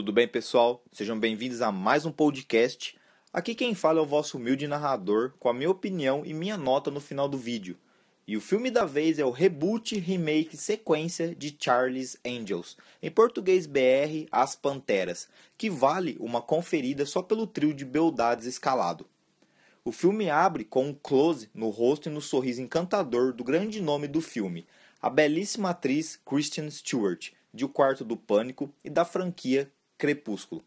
Tudo bem, pessoal? Sejam bem-vindos a mais um podcast. Aqui quem fala é o vosso humilde narrador, com a minha opinião e minha nota no final do vídeo. E o filme da vez é o reboot, remake, sequência de Charlie's Angels, em português BR As Panteras, que vale uma conferida só pelo trio de beldades escalado. O filme abre com um close no rosto e no sorriso encantador do grande nome do filme, a belíssima atriz Kristen Stewart, de O Quarto do Pânico e da franquia Crepúsculo,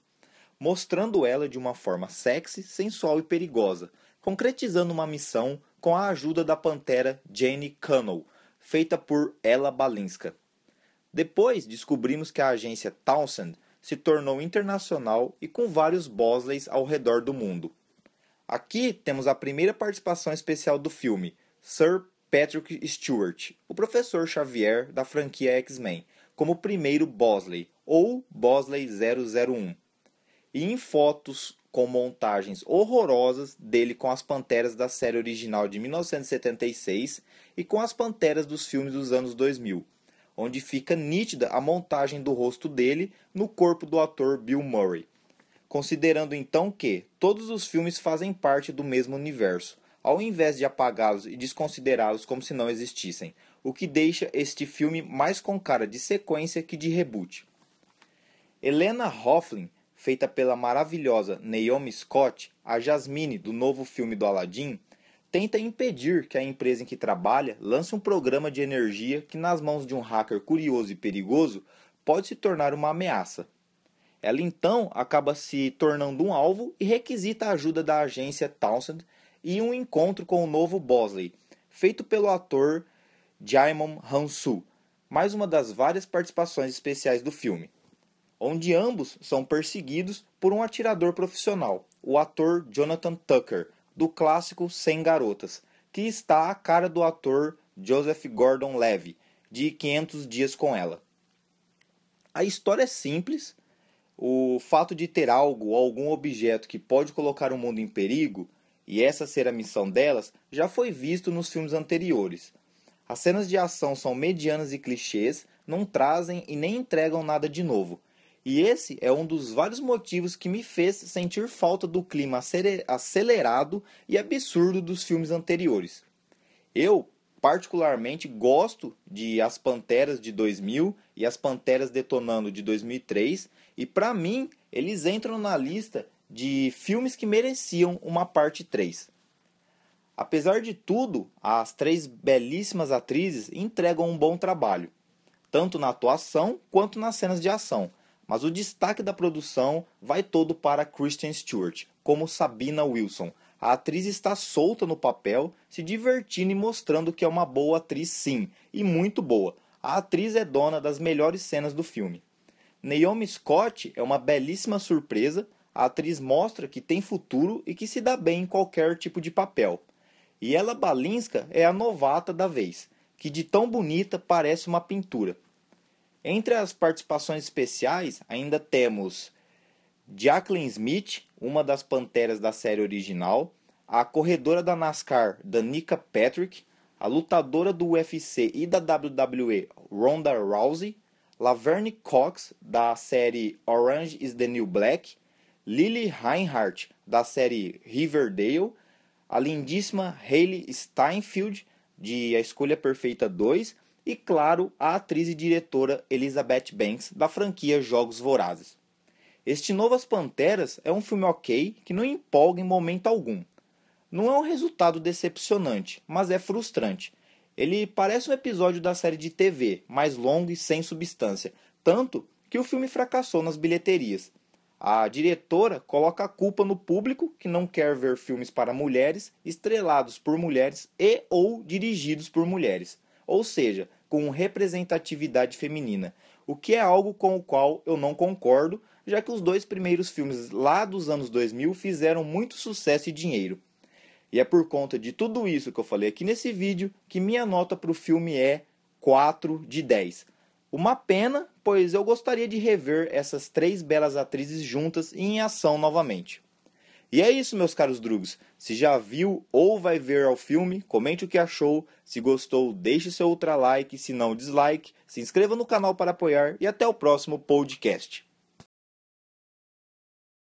mostrando ela de uma forma sexy, sensual e perigosa, concretizando uma missão com a ajuda da pantera Jane Connell, feita por Ella Balinska. Depois descobrimos que a agência Townsend se tornou internacional e com vários Bosleys ao redor do mundo. Aqui temos a primeira participação especial do filme, Sir Patrick Stewart, o professor Xavier da franquia X-Men, como o primeiro Bosley ou Bosley 001, e em fotos com montagens horrorosas dele com as panteras da série original de 1976 e com as panteras dos filmes dos anos 2000, onde fica nítida a montagem do rosto dele no corpo do ator Bill Murray. Considerando então que todos os filmes fazem parte do mesmo universo, ao invés de apagá-los e desconsiderá-los como se não existissem, o que deixa este filme mais com cara de sequência que de reboot. Helena Hofflin, feita pela maravilhosa Naomi Scott, a Jasmine do novo filme do Aladdin, tenta impedir que a empresa em que trabalha lance um programa de energia que, nas mãos de um hacker curioso e perigoso, pode se tornar uma ameaça. Ela então acaba se tornando um alvo e requisita a ajuda da agência Townsend e um encontro com o novo Bosley, feito pelo ator Jaimon Hansu, mais uma das várias participações especiais do filme, onde ambos são perseguidos por um atirador profissional, o ator Jonathan Tucker, do clássico Sem Garotas, que está à cara do ator Joseph Gordon-Levy, de 500 Dias com Ela. A história é simples, o fato de ter algo ou algum objeto que pode colocar o mundo em perigo e essa ser a missão delas já foi visto nos filmes anteriores. As cenas de ação são medianas e clichês, não trazem e nem entregam nada de novo. E esse é um dos vários motivos que me fez sentir falta do clima acelerado e absurdo dos filmes anteriores. Eu, particularmente, gosto de As Panteras de 2000 e As Panteras Detonando de 2003, e para mim, eles entram na lista de filmes que mereciam uma parte 3. Apesar de tudo, as três belíssimas atrizes entregam um bom trabalho, tanto na atuação quanto nas cenas de ação, mas o destaque da produção vai todo para Christian Stewart, como Sabina Wilson. A atriz está solta no papel, se divertindo e mostrando que é uma boa atriz, sim, e muito boa. A atriz é dona das melhores cenas do filme. Naomi Scott é uma belíssima surpresa, a atriz mostra que tem futuro e que se dá bem em qualquer tipo de papel. E ela Balinska é a novata da vez, que de tão bonita parece uma pintura. Entre as participações especiais ainda temos Jacqueline Smith, uma das panteras da série original, a corredora da NASCAR Danica Patrick, a lutadora do UFC e da WWE Ronda Rousey, Laverne Cox da série Orange is the New Black Lily Reinhardt, da série Riverdale, a lindíssima Hayley Steinfeld, de A Escolha Perfeita 2, e, claro, a atriz e diretora Elizabeth Banks, da franquia Jogos Vorazes. Este Novo As Panteras é um filme ok que não empolga em momento algum. Não é um resultado decepcionante, mas é frustrante. Ele parece um episódio da série de TV, mais longo e sem substância, tanto que o filme fracassou nas bilheterias. A diretora coloca a culpa no público que não quer ver filmes para mulheres, estrelados por mulheres e ou dirigidos por mulheres, ou seja, com representatividade feminina, o que é algo com o qual eu não concordo, já que os dois primeiros filmes lá dos anos 2000 fizeram muito sucesso e dinheiro. E é por conta de tudo isso que eu falei aqui nesse vídeo que minha nota para o filme é 4 de 10. Uma pena, pois eu gostaria de rever essas três belas atrizes juntas e em ação novamente. E é isso, meus caros drugs. Se já viu ou vai ver ao filme, comente o que achou. Se gostou, deixe seu ultra like, se não dislike. Se inscreva no canal para apoiar e até o próximo podcast.